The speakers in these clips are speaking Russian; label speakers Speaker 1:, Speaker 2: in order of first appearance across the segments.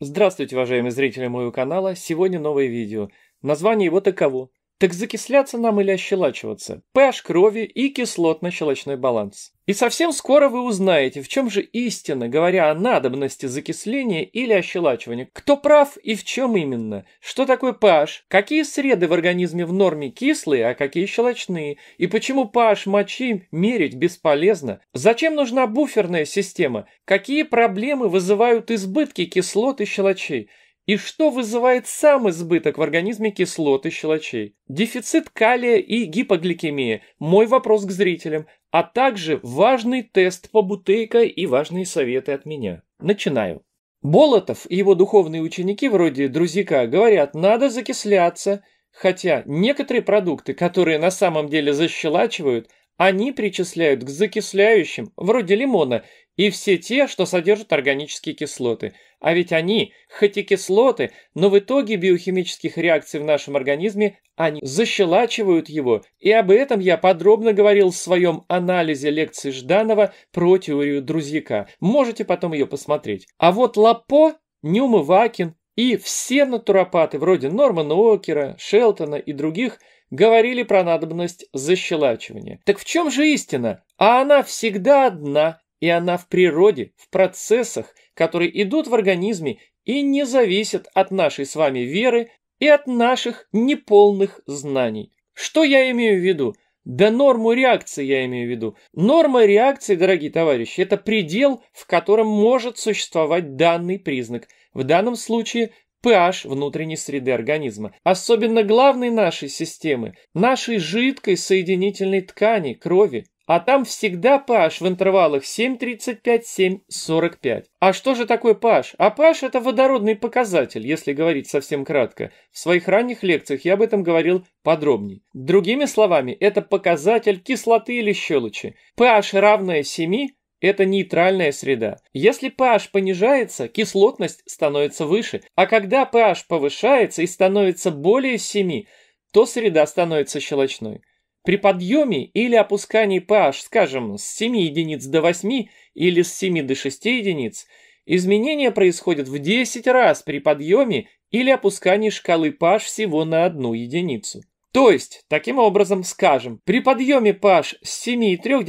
Speaker 1: Здравствуйте, уважаемые зрители моего канала. Сегодня новое видео. Название его таково. Так закисляться нам или ощелачиваться? PH крови и кислотно-щелочной баланс. И совсем скоро вы узнаете, в чем же истина, говоря о надобности закисления или ощелачивания. Кто прав и в чем именно? Что такое PH? Какие среды в организме в норме кислые, а какие щелочные? И почему PH мочи мерить бесполезно? Зачем нужна буферная система? Какие проблемы вызывают избытки кислот и щелочей? И что вызывает сам избыток в организме кислот и щелочей? Дефицит калия и гипогликемия – мой вопрос к зрителям, а также важный тест по бутейко и важные советы от меня. Начинаю. Болотов и его духовные ученики вроде Друзика говорят, надо закисляться, хотя некоторые продукты, которые на самом деле защелачивают, они причисляют к закисляющим, вроде лимона, и все те, что содержат органические кислоты. А ведь они, хоть и кислоты, но в итоге биохимических реакций в нашем организме, они защелачивают его. И об этом я подробно говорил в своем анализе лекции Жданова про теорию друзьяка. Можете потом ее посмотреть. А вот Лапо, Нюма Вакин и все натуропаты вроде Нормана Окера, Шелтона и других – говорили про надобность защелачивания. Так в чем же истина? А она всегда одна, и она в природе, в процессах, которые идут в организме и не зависят от нашей с вами веры и от наших неполных знаний. Что я имею в виду? Да норму реакции я имею в виду. Норма реакции, дорогие товарищи, это предел, в котором может существовать данный признак. В данном случае pH внутренней среды организма, особенно главной нашей системы, нашей жидкой соединительной ткани, крови. А там всегда pH в интервалах 7,35-7,45. А что же такое pH? А pH это водородный показатель, если говорить совсем кратко. В своих ранних лекциях я об этом говорил подробнее. Другими словами, это показатель кислоты или щелочи. pH равное 7, это нейтральная среда. Если pH понижается, кислотность становится выше. А когда pH повышается и становится более 7, то среда становится щелочной. При подъеме или опускании pH, скажем, с 7 единиц до 8 или с 7 до 6 единиц, изменения происходят в 10 раз при подъеме или опускании шкалы pH всего на одну единицу. То есть, таким образом скажем, при подъеме pH с 7,3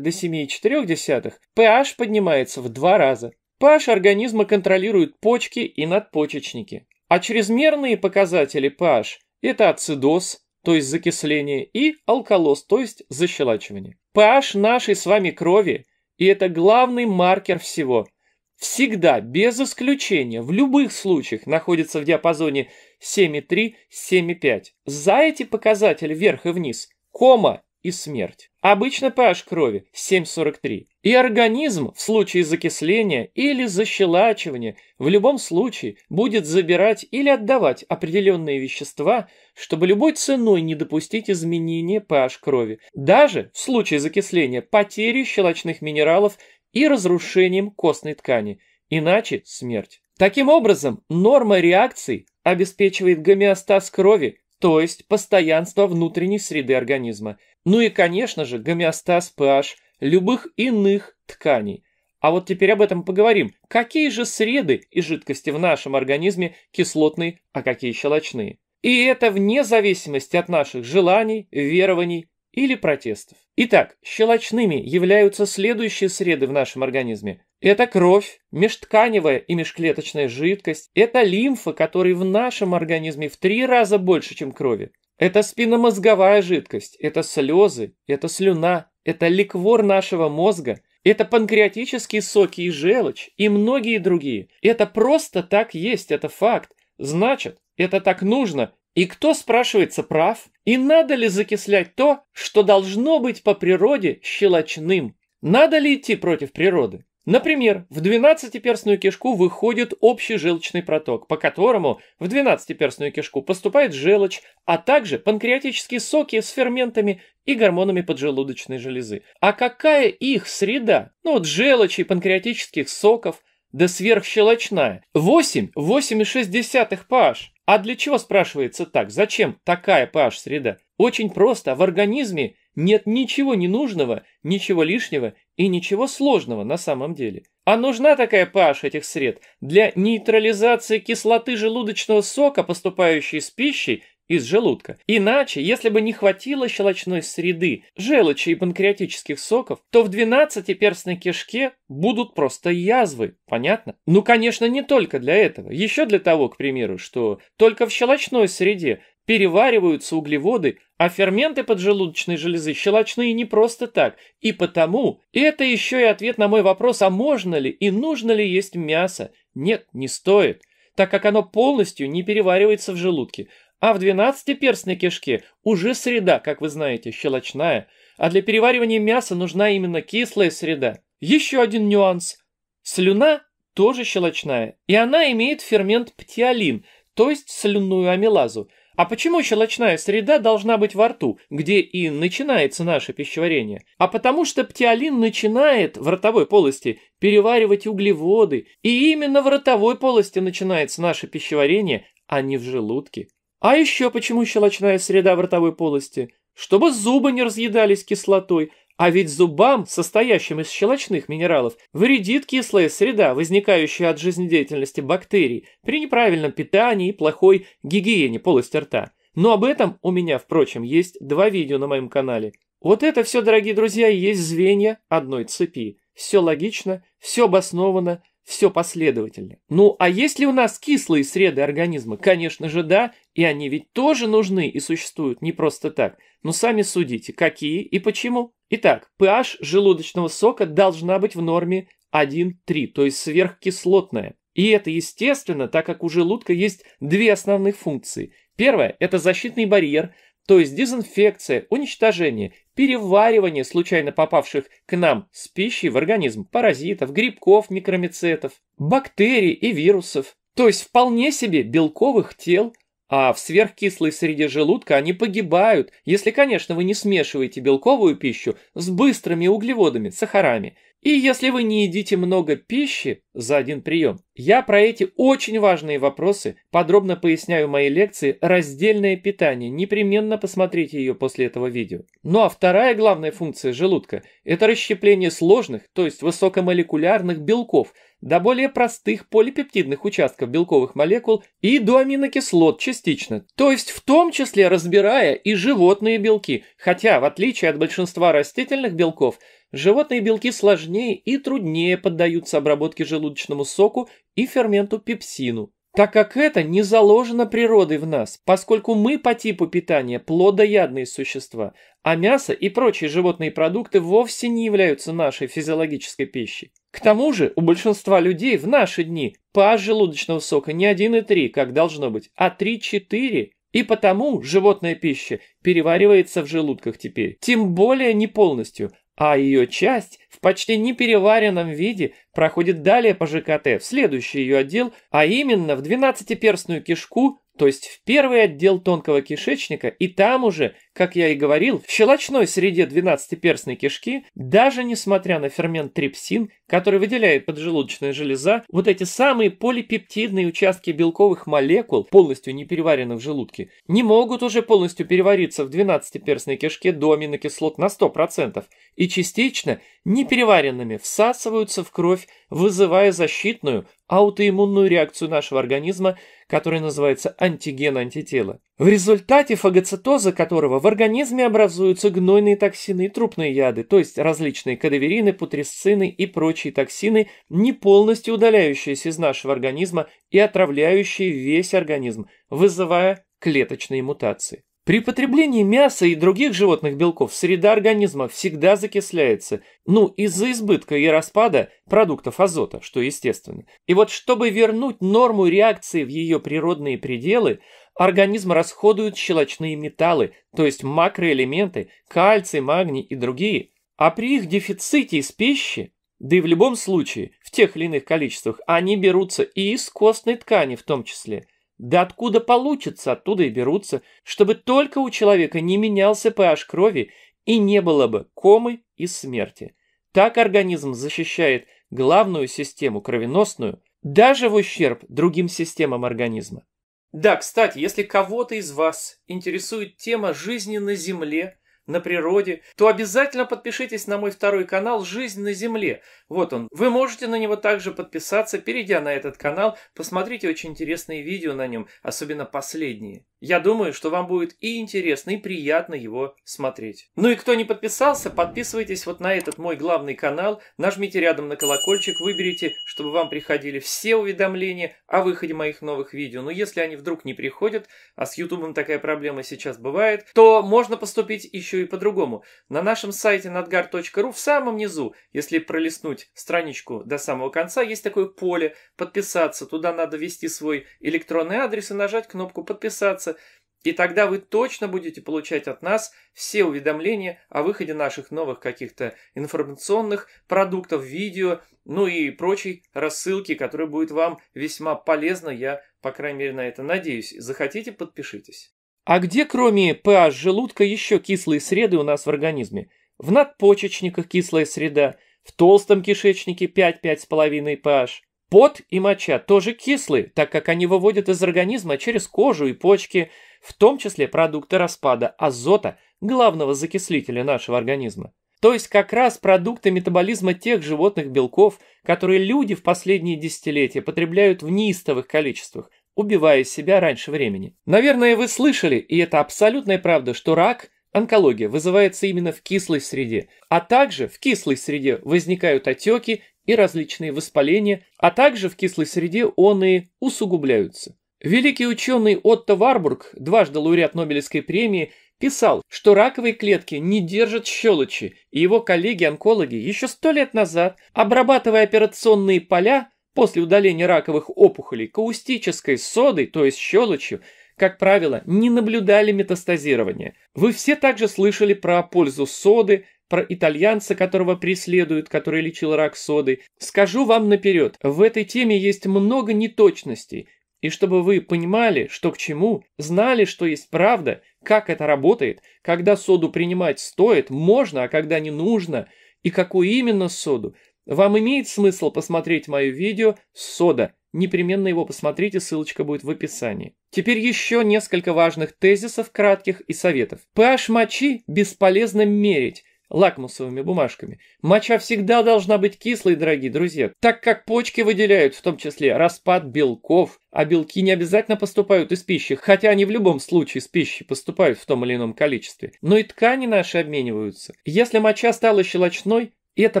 Speaker 1: до 7,4 pH поднимается в два раза. pH организма контролирует почки и надпочечники. А чрезмерные показатели pH – это ацидоз, то есть закисление, и алкалоз, то есть защелачивание. pH нашей с вами крови – и это главный маркер всего – всегда, без исключения, в любых случаях находится в диапазоне 7,3, 7,5. За эти показатели вверх и вниз кома и смерть. Обычно pH крови 7,43. И организм в случае закисления или защелачивания в любом случае будет забирать или отдавать определенные вещества, чтобы любой ценой не допустить изменения pH крови, даже в случае закисления потери щелочных минералов и разрушением костной ткани, иначе смерть. Таким образом, норма реакции обеспечивает гомеостаз крови, то есть постоянство внутренней среды организма. Ну и, конечно же, гомеостаз pH любых иных тканей. А вот теперь об этом поговорим. Какие же среды и жидкости в нашем организме кислотные, а какие щелочные? И это вне зависимости от наших желаний, верований или протестов. Итак, щелочными являются следующие среды в нашем организме. Это кровь, межтканевая и межклеточная жидкость, это лимфа, которой в нашем организме в три раза больше, чем крови. Это спинномозговая жидкость, это слезы, это слюна, это ликвор нашего мозга, это панкреатические соки и желчь и многие другие. Это просто так есть, это факт. Значит, это так нужно, и кто, спрашивается, прав? И надо ли закислять то, что должно быть по природе щелочным? Надо ли идти против природы? Например, в 12-перстную кишку выходит общий желчный проток, по которому в 12-перстную кишку поступает желчь, а также панкреатические соки с ферментами и гормонами поджелудочной железы. А какая их среда? Ну вот желчи и панкреатических соков, да сверхщелочная. 8, 8,6 pH. А для чего спрашивается так? Зачем такая pH-среда? Очень просто, в организме нет ничего ненужного, ничего лишнего и ничего сложного на самом деле. А нужна такая pH этих сред для нейтрализации кислоты желудочного сока, поступающей с пищей, из желудка. Иначе, если бы не хватило щелочной среды, желчи и панкреатических соков, то в 12-перстной кишке будут просто язвы, понятно? Ну, конечно, не только для этого. Еще для того, к примеру, что только в щелочной среде перевариваются углеводы, а ферменты поджелудочной железы щелочные не просто так. И потому, и это еще и ответ на мой вопрос, а можно ли и нужно ли есть мясо? Нет, не стоит так как оно полностью не переваривается в желудке. А в двенадцатиперстной кишке уже среда, как вы знаете, щелочная, а для переваривания мяса нужна именно кислая среда. Еще один нюанс. Слюна тоже щелочная, и она имеет фермент птиолин, то есть слюнную амилазу. А почему щелочная среда должна быть во рту, где и начинается наше пищеварение? А потому что птиолин начинает в ротовой полости переваривать углеводы, и именно в ротовой полости начинается наше пищеварение, а не в желудке. А еще почему щелочная среда в ротовой полости? Чтобы зубы не разъедались кислотой, а ведь зубам, состоящим из щелочных минералов, вредит кислая среда, возникающая от жизнедеятельности бактерий при неправильном питании и плохой гигиене полости рта. Но об этом у меня, впрочем, есть два видео на моем канале. Вот это все, дорогие друзья, и есть звенья одной цепи. Все логично, все обосновано, все последовательно. Ну, а есть ли у нас кислые среды организма? Конечно же, да, и они ведь тоже нужны и существуют не просто так. Но ну, сами судите, какие и почему. Итак, pH желудочного сока должна быть в норме 1,3, то есть сверхкислотная. И это естественно, так как у желудка есть две основных функции. Первая это защитный барьер – то есть дезинфекция, уничтожение, переваривание случайно попавших к нам с пищей в организм паразитов, грибков, микромицетов, бактерий и вирусов. То есть вполне себе белковых тел, а в сверхкислой среде желудка они погибают, если, конечно, вы не смешиваете белковую пищу с быстрыми углеводами, сахарами, и если вы не едите много пищи за один прием, я про эти очень важные вопросы подробно поясняю в моей лекции «Раздельное питание». Непременно посмотрите ее после этого видео. Ну а вторая главная функция желудка – это расщепление сложных, то есть высокомолекулярных белков до более простых полипептидных участков белковых молекул и до аминокислот частично, то есть в том числе разбирая и животные белки, хотя в отличие от большинства растительных белков – животные белки сложнее и труднее поддаются обработке желудочному соку и ферменту пепсину, так как это не заложено природой в нас, поскольку мы по типу питания плодоядные существа, а мясо и прочие животные продукты вовсе не являются нашей физиологической пищей. К тому же у большинства людей в наши дни паз желудочного сока не 1,3, как должно быть, а 3,4, и потому животная пища переваривается в желудках теперь, тем более не полностью, а ее часть в почти непереваренном виде проходит далее по ЖКТ в следующий ее отдел, а именно в двенадцатиперстную кишку то есть в первый отдел тонкого кишечника, и там уже, как я и говорил, в щелочной среде 12-перстной кишки, даже несмотря на фермент трипсин, который выделяет поджелудочная железа, вот эти самые полипептидные участки белковых молекул, полностью не переваренных в желудке, не могут уже полностью перевариться в 12-перстной кишке до аминокислот на 100% и частично непереваренными всасываются в кровь, вызывая защитную аутоиммунную реакцию нашего организма – который называется антиген-антитела, в результате фагоцитоза которого в организме образуются гнойные токсины и трупные яды, то есть различные кадаверины, путресцины и прочие токсины, не полностью удаляющиеся из нашего организма и отравляющие весь организм, вызывая клеточные мутации. При потреблении мяса и других животных белков среда организма всегда закисляется, ну, из-за избытка и распада продуктов азота, что естественно. И вот чтобы вернуть норму реакции в ее природные пределы, организм расходует щелочные металлы, то есть макроэлементы, кальций, магний и другие. А при их дефиците из пищи, да и в любом случае, в тех или иных количествах, они берутся и из костной ткани в том числе – да откуда получится, оттуда и берутся, чтобы только у человека не менялся pH крови и не было бы комы и смерти. Так организм защищает главную систему кровеносную, даже в ущерб другим системам организма. Да, кстати, если кого-то из вас интересует тема жизни на Земле – на природе, то обязательно подпишитесь на мой второй канал «Жизнь на Земле». Вот он. Вы можете на него также подписаться, перейдя на этот канал. Посмотрите очень интересные видео на нем, особенно последние. Я думаю, что вам будет и интересно, и приятно его смотреть. Ну и кто не подписался, подписывайтесь вот на этот мой главный канал, нажмите рядом на колокольчик, выберите, чтобы вам приходили все уведомления о выходе моих новых видео. Но ну, если они вдруг не приходят, а с Ютубом такая проблема сейчас бывает, то можно поступить еще и по-другому. На нашем сайте надгар.ру в самом низу, если пролистнуть страничку до самого конца, есть такое поле «Подписаться». Туда надо ввести свой электронный адрес и нажать кнопку «Подписаться» и тогда вы точно будете получать от нас все уведомления о выходе наших новых каких-то информационных продуктов, видео, ну и прочей рассылки, которая будет вам весьма полезна, я, по крайней мере, на это надеюсь. Захотите, подпишитесь. А где, кроме pH желудка, еще кислые среды у нас в организме? В надпочечниках кислая среда, в толстом кишечнике 5-5,5 pH, Пот и моча тоже кислые, так как они выводят из организма через кожу и почки, в том числе продукты распада азота, главного закислителя нашего организма. То есть как раз продукты метаболизма тех животных белков, которые люди в последние десятилетия потребляют в неистовых количествах, убивая себя раньше времени. Наверное, вы слышали, и это абсолютная правда, что рак – Онкология вызывается именно в кислой среде, а также в кислой среде возникают отеки и различные воспаления, а также в кислой среде он и усугубляются. Великий ученый Отто Варбург, дважды лауреат Нобелевской премии, писал, что раковые клетки не держат щелочи, и его коллеги-онкологи еще сто лет назад, обрабатывая операционные поля после удаления раковых опухолей каустической содой, то есть щелочью, как правило, не наблюдали метастазирования. Вы все также слышали про пользу соды про итальянца, которого преследуют, который лечил рак соды. Скажу вам наперед, в этой теме есть много неточностей, и чтобы вы понимали, что к чему, знали, что есть правда, как это работает, когда соду принимать стоит, можно, а когда не нужно, и какую именно соду, вам имеет смысл посмотреть мое видео «Сода». Непременно его посмотрите, ссылочка будет в описании. Теперь еще несколько важных тезисов, кратких и советов. PH мочи бесполезно мерить, лакмусовыми бумажками. Моча всегда должна быть кислой, дорогие друзья, так как почки выделяют в том числе распад белков, а белки не обязательно поступают из пищи, хотя они в любом случае с пищи поступают в том или ином количестве. Но и ткани наши обмениваются. Если моча стала щелочной, это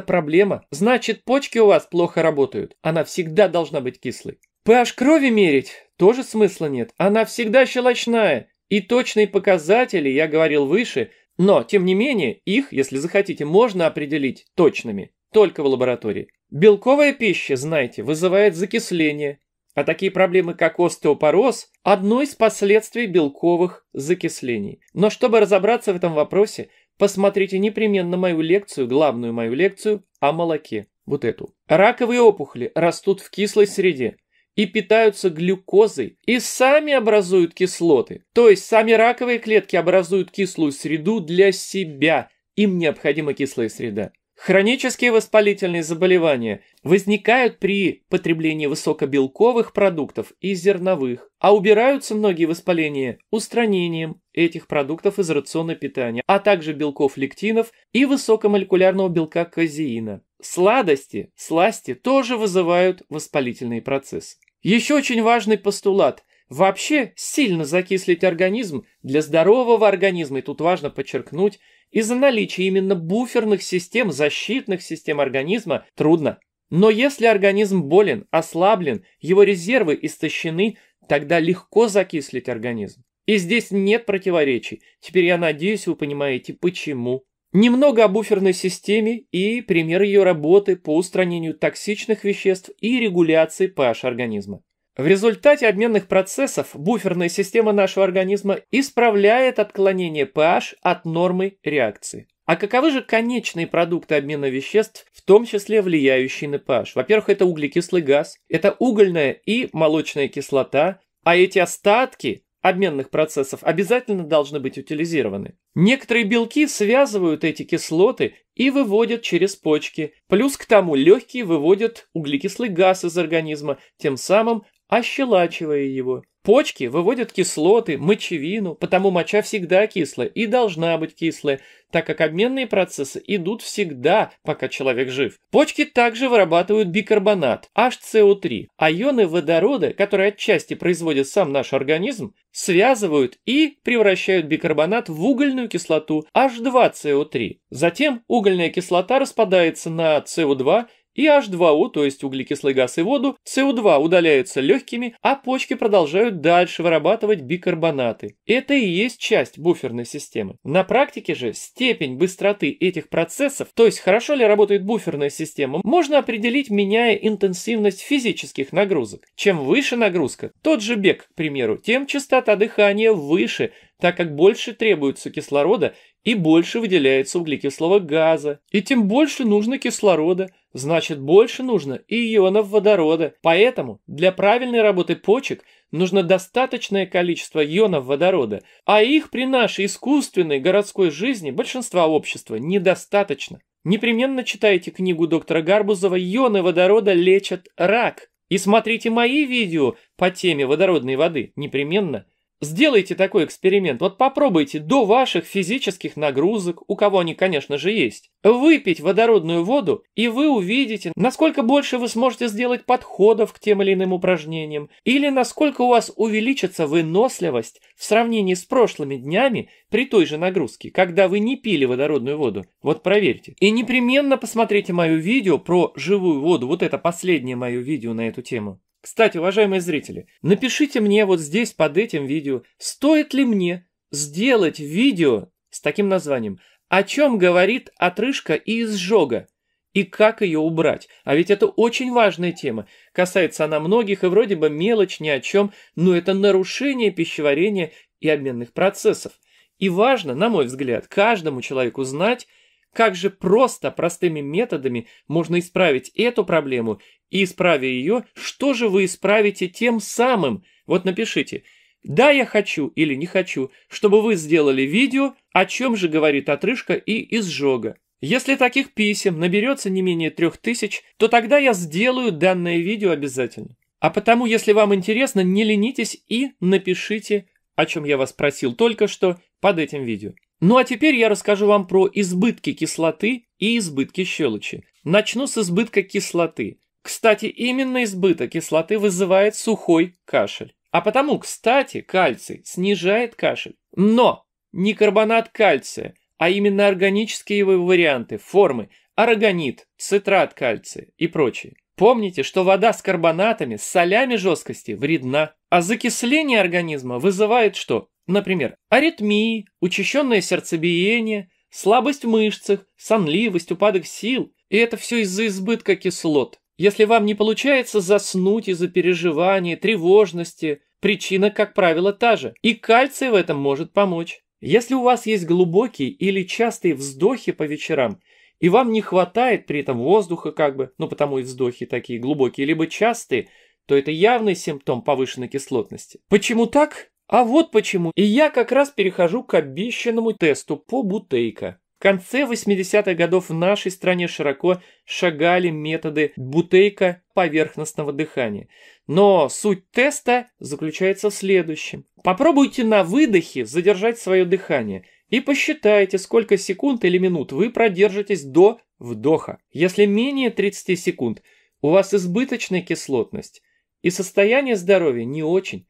Speaker 1: проблема. Значит, почки у вас плохо работают. Она всегда должна быть кислой. PH крови мерить тоже смысла нет. Она всегда щелочная. И точные показатели, я говорил выше – но, тем не менее, их, если захотите, можно определить точными, только в лаборатории. Белковая пища, знаете, вызывает закисление, а такие проблемы, как остеопороз, одно из последствий белковых закислений. Но чтобы разобраться в этом вопросе, посмотрите непременно мою лекцию, главную мою лекцию о молоке, вот эту. Раковые опухоли растут в кислой среде и питаются глюкозой, и сами образуют кислоты. То есть сами раковые клетки образуют кислую среду для себя. Им необходима кислая среда. Хронические воспалительные заболевания возникают при потреблении высокобелковых продуктов и зерновых, а убираются многие воспаления устранением этих продуктов из рациона питания, а также белков лектинов и высокомолекулярного белка казеина. Сладости, сласти тоже вызывают воспалительные процессы. Еще очень важный постулат. Вообще сильно закислить организм для здорового организма, и тут важно подчеркнуть, из-за наличия именно буферных систем, защитных систем организма трудно. Но если организм болен, ослаблен, его резервы истощены, тогда легко закислить организм. И здесь нет противоречий. Теперь я надеюсь, вы понимаете, почему Немного о буферной системе и пример ее работы по устранению токсичных веществ и регуляции pH организма. В результате обменных процессов буферная система нашего организма исправляет отклонение pH от нормы реакции. А каковы же конечные продукты обмена веществ, в том числе влияющие на pH? Во-первых, это углекислый газ, это угольная и молочная кислота, а эти остатки обменных процессов обязательно должны быть утилизированы. Некоторые белки связывают эти кислоты и выводят через почки. Плюс к тому легкие выводят углекислый газ из организма, тем самым ощелачивая его. Почки выводят кислоты, мочевину, потому моча всегда кислая и должна быть кислая, так как обменные процессы идут всегда, пока человек жив. Почки также вырабатывают бикарбонат, HCO3, а ионы водорода, которые отчасти производит сам наш организм, связывают и превращают бикарбонат в угольную кислоту H2CO3. Затем угольная кислота распадается на CO2 и H2O, то есть углекислый газ и воду, CO2 удаляются легкими, а почки продолжают дальше вырабатывать бикарбонаты. Это и есть часть буферной системы. На практике же степень быстроты этих процессов, то есть хорошо ли работает буферная система, можно определить, меняя интенсивность физических нагрузок. Чем выше нагрузка, тот же бег, к примеру, тем частота дыхания выше, так как больше требуется кислорода и больше выделяется углекислого газа, и тем больше нужно кислорода – значит больше нужно ионов водорода. Поэтому для правильной работы почек нужно достаточное количество ионов водорода, а их при нашей искусственной городской жизни большинства общества недостаточно. Непременно читайте книгу доктора Гарбузова «Ионы водорода лечат рак» и смотрите мои видео по теме водородной воды, непременно. Сделайте такой эксперимент, вот попробуйте до ваших физических нагрузок, у кого они, конечно же, есть, выпить водородную воду, и вы увидите, насколько больше вы сможете сделать подходов к тем или иным упражнениям, или насколько у вас увеличится выносливость в сравнении с прошлыми днями при той же нагрузке, когда вы не пили водородную воду. Вот проверьте. И непременно посмотрите мое видео про живую воду, вот это последнее мое видео на эту тему. Кстати, уважаемые зрители, напишите мне вот здесь под этим видео, стоит ли мне сделать видео с таким названием «О чем говорит отрыжка и изжога?» и как ее убрать. А ведь это очень важная тема. Касается она многих и вроде бы мелочь ни о чем, но это нарушение пищеварения и обменных процессов. И важно, на мой взгляд, каждому человеку знать, как же просто, простыми методами можно исправить эту проблему и исправя ее, что же вы исправите тем самым? Вот напишите, да, я хочу или не хочу, чтобы вы сделали видео, о чем же говорит отрыжка и изжога. Если таких писем наберется не менее трех тысяч, то тогда я сделаю данное видео обязательно. А потому, если вам интересно, не ленитесь и напишите, о чем я вас просил только что под этим видео. Ну а теперь я расскажу вам про избытки кислоты и избытки щелочи. Начну с избытка кислоты. Кстати, именно избыток кислоты вызывает сухой кашель. А потому, кстати, кальций снижает кашель. Но не карбонат кальция, а именно органические его варианты, формы, арагонит, цитрат кальция и прочее. Помните, что вода с карбонатами, с солями жесткости вредна. А закисление организма вызывает что? Например, аритмии, учащенное сердцебиение, слабость в мышцах, сонливость, упадок сил. И это все из-за избытка кислот. Если вам не получается заснуть из-за переживаний, тревожности, причина, как правило, та же, и кальций в этом может помочь. Если у вас есть глубокие или частые вздохи по вечерам, и вам не хватает при этом воздуха как бы, ну потому и вздохи такие глубокие, либо частые, то это явный симптом повышенной кислотности. Почему так? А вот почему. И я как раз перехожу к обещанному тесту по бутейка. В конце 80-х годов в нашей стране широко шагали методы бутейка поверхностного дыхания. Но суть теста заключается в следующем. Попробуйте на выдохе задержать свое дыхание и посчитайте, сколько секунд или минут вы продержитесь до вдоха. Если менее 30 секунд, у вас избыточная кислотность и состояние здоровья не очень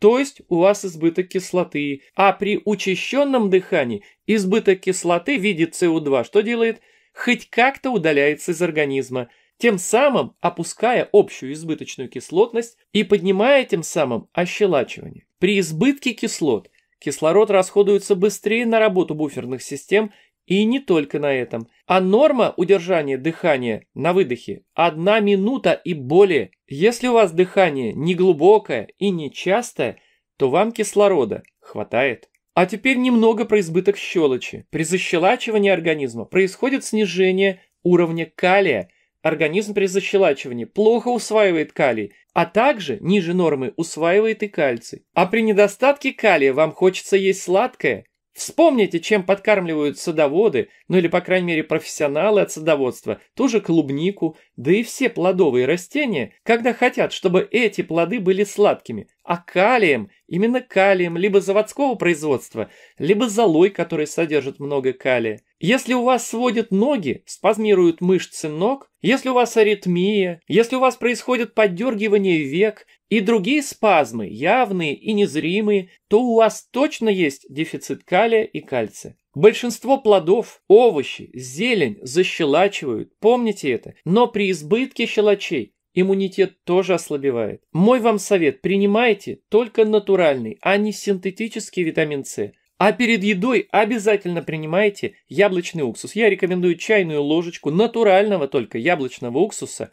Speaker 1: то есть у вас избыток кислоты. А при учащенном дыхании избыток кислоты в виде СО2 что делает? Хоть как-то удаляется из организма, тем самым опуская общую избыточную кислотность и поднимая тем самым ощелачивание. При избытке кислот кислород расходуется быстрее на работу буферных систем и не только на этом. А норма удержания дыхания на выдохе – одна минута и более. Если у вас дыхание не глубокое и не частое, то вам кислорода хватает. А теперь немного про избыток щелочи. При защелачивании организма происходит снижение уровня калия. Организм при защелачивании плохо усваивает калий, а также ниже нормы усваивает и кальций. А при недостатке калия вам хочется есть сладкое, Вспомните, чем подкармливают садоводы, ну или, по крайней мере, профессионалы от садоводства, ту же клубнику, да и все плодовые растения, когда хотят, чтобы эти плоды были сладкими, а калием, именно калием, либо заводского производства, либо золой, который содержит много калия. Если у вас сводят ноги, спазмируют мышцы ног, если у вас аритмия, если у вас происходит поддергивание век и другие спазмы, явные и незримые, то у вас точно есть дефицит калия и кальция. Большинство плодов, овощи, зелень защелачивают, помните это, но при избытке щелочей иммунитет тоже ослабевает. Мой вам совет, принимайте только натуральный, а не синтетический витамин С. А перед едой обязательно принимайте яблочный уксус. Я рекомендую чайную ложечку натурального только яблочного уксуса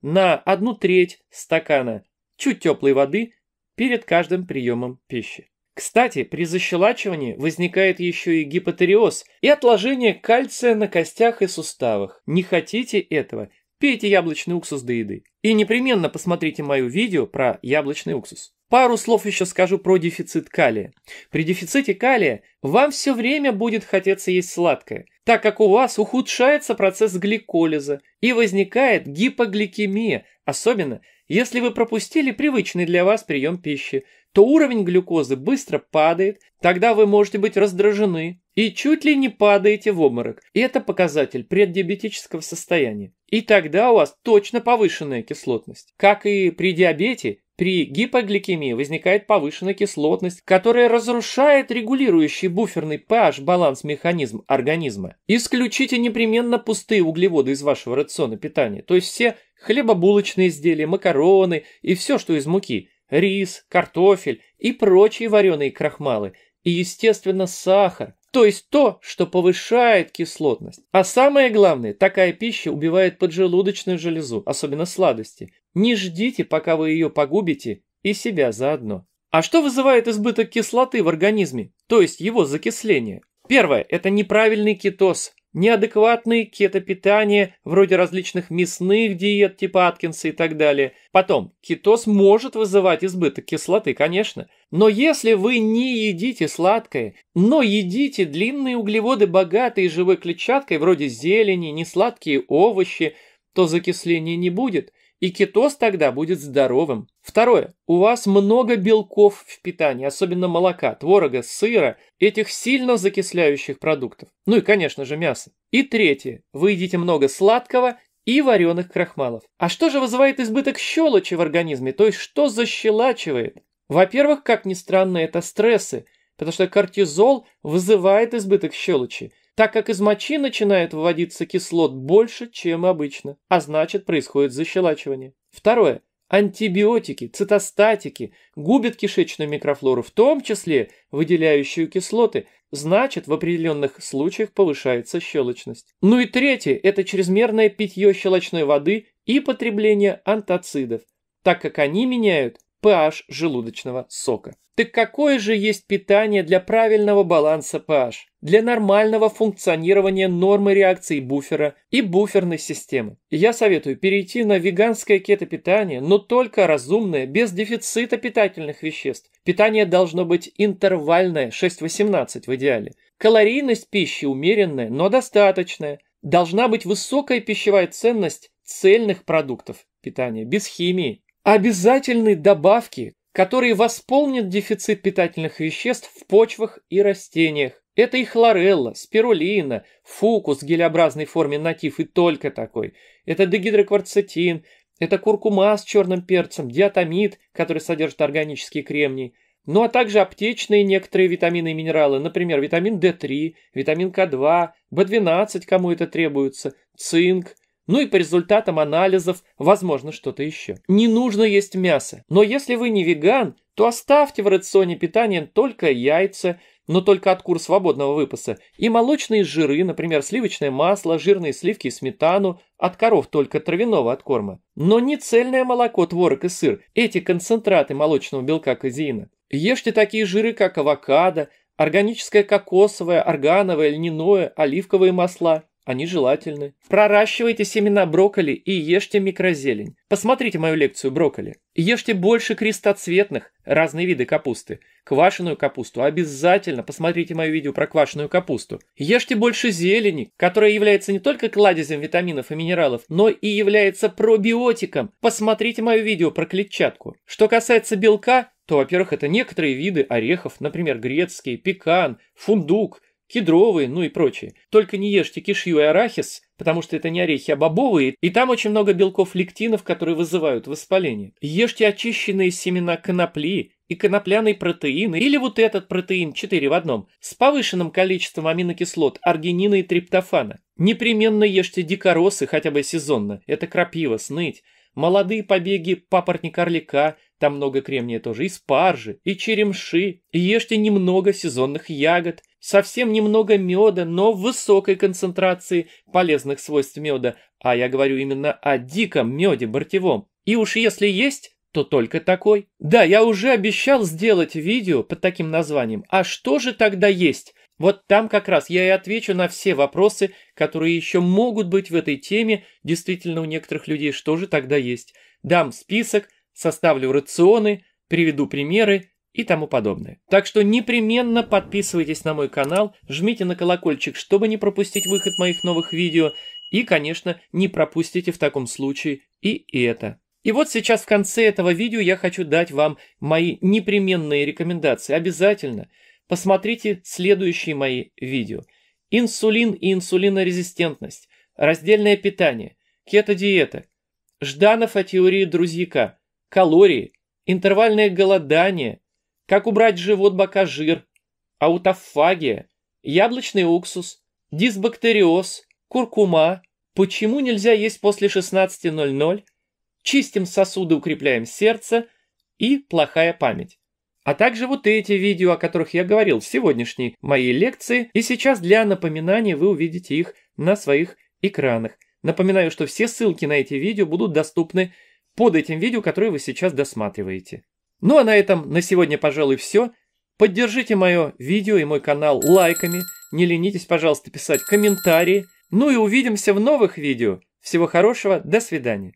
Speaker 1: на одну треть стакана чуть теплой воды перед каждым приемом пищи. Кстати, при защелачивании возникает еще и гипотериоз и отложение кальция на костях и суставах. Не хотите этого? Пейте яблочный уксус до еды. И непременно посмотрите мое видео про яблочный уксус. Пару слов еще скажу про дефицит калия. При дефиците калия вам все время будет хотеться есть сладкое, так как у вас ухудшается процесс гликолиза и возникает гипогликемия, особенно если вы пропустили привычный для вас прием пищи, то уровень глюкозы быстро падает, тогда вы можете быть раздражены и чуть ли не падаете в обморок. И это показатель преддиабетического состояния. И тогда у вас точно повышенная кислотность. Как и при диабете, при гипогликемии возникает повышенная кислотность, которая разрушает регулирующий буферный pH-баланс механизм организма. Исключите непременно пустые углеводы из вашего рациона питания, то есть все хлебобулочные изделия, макароны и все, что из муки, рис, картофель и прочие вареные крахмалы, и, естественно, сахар, то есть то, что повышает кислотность. А самое главное, такая пища убивает поджелудочную железу, особенно сладости, не ждите, пока вы ее погубите, и себя заодно. А что вызывает избыток кислоты в организме, то есть его закисление? Первое – это неправильный кетоз, неадекватные кетопитания, вроде различных мясных диет типа Аткинса и так далее. Потом, кетоз может вызывать избыток кислоты, конечно. Но если вы не едите сладкое, но едите длинные углеводы, богатые живой клетчаткой, вроде зелени, несладкие овощи, то закисления не будет. И кетоз тогда будет здоровым. Второе. У вас много белков в питании, особенно молока, творога, сыра, этих сильно закисляющих продуктов. Ну и, конечно же, мясо. И третье. Вы едите много сладкого и вареных крахмалов. А что же вызывает избыток щелочи в организме? То есть, что защелачивает? Во-первых, как ни странно, это стрессы, потому что кортизол вызывает избыток щелочи – так как из мочи начинает выводиться кислот больше, чем обычно, а значит происходит защелачивание. Второе. Антибиотики, цитостатики губят кишечную микрофлору, в том числе выделяющую кислоты, значит в определенных случаях повышается щелочность. Ну и третье – это чрезмерное питье щелочной воды и потребление антоцидов, так как они меняют pH желудочного сока. Так какое же есть питание для правильного баланса pH, для нормального функционирования нормы реакции буфера и буферной системы? Я советую перейти на веганское кетопитание, но только разумное, без дефицита питательных веществ. Питание должно быть интервальное, 6-18 в идеале. Калорийность пищи умеренная, но достаточная. Должна быть высокая пищевая ценность цельных продуктов питания, без химии, обязательной добавки, которые восполнят дефицит питательных веществ в почвах и растениях. Это и хлорелла, спирулина, фукус в гелеобразной форме натив и только такой. Это дегидрокварцетин, это куркума с черным перцем, диатомид, который содержит органический кремний. Ну а также аптечные некоторые витамины и минералы, например, витамин D3, витамин К2, В12, кому это требуется, цинк, ну и по результатам анализов, возможно, что-то еще. Не нужно есть мясо. Но если вы не веган, то оставьте в рационе питания только яйца, но только от кур свободного выпаса, и молочные жиры, например, сливочное масло, жирные сливки и сметану, от коров только травяного откорма. Но не цельное молоко, творог и сыр, эти концентраты молочного белка казеина. Ешьте такие жиры, как авокадо, органическое кокосовое, органовое, льняное, оливковые масла. Они желательны. Проращивайте семена брокколи и ешьте микрозелень. Посмотрите мою лекцию брокколи. Ешьте больше крестоцветных, разные виды капусты. Квашеную капусту обязательно. Посмотрите мое видео про квашеную капусту. Ешьте больше зелени, которая является не только кладезем витаминов и минералов, но и является пробиотиком. Посмотрите мое видео про клетчатку. Что касается белка, то, во-первых, это некоторые виды орехов, например, грецкий, пекан, фундук – кедровые, ну и прочие. Только не ешьте кишью и арахис, потому что это не орехи, а бобовые, и там очень много белков-лектинов, которые вызывают воспаление. Ешьте очищенные семена конопли и конопляный протеин, или вот этот протеин 4 в одном, с повышенным количеством аминокислот, аргинина и триптофана. Непременно ешьте дикоросы хотя бы сезонно, это крапива, сныть, молодые побеги папоротника орлика, там много кремния тоже, и спаржи, и черемши. Ешьте немного сезонных ягод – совсем немного меда, но в высокой концентрации полезных свойств меда, а я говорю именно о диком меде бортевом. И уж если есть, то только такой. Да, я уже обещал сделать видео под таким названием. А что же тогда есть? Вот там как раз я и отвечу на все вопросы, которые еще могут быть в этой теме, действительно у некоторых людей, что же тогда есть. Дам список, составлю рационы, приведу примеры и тому подобное. Так что непременно подписывайтесь на мой канал, жмите на колокольчик, чтобы не пропустить выход моих новых видео, и, конечно, не пропустите в таком случае и это. И вот сейчас в конце этого видео я хочу дать вам мои непременные рекомендации. Обязательно посмотрите следующие мои видео. Инсулин и инсулинорезистентность, раздельное питание, кето-диета, Жданов о теории друзьяка, калории, интервальное голодание, как убрать живот бока жир, аутофагия, яблочный уксус, дисбактериоз, куркума, почему нельзя есть после 16.00, чистим сосуды, укрепляем сердце и плохая память. А также вот эти видео, о которых я говорил в сегодняшней моей лекции, и сейчас для напоминания вы увидите их на своих экранах. Напоминаю, что все ссылки на эти видео будут доступны под этим видео, которое вы сейчас досматриваете. Ну а на этом на сегодня, пожалуй, все. Поддержите мое видео и мой канал лайками. Не ленитесь, пожалуйста, писать комментарии. Ну и увидимся в новых видео. Всего хорошего, до свидания.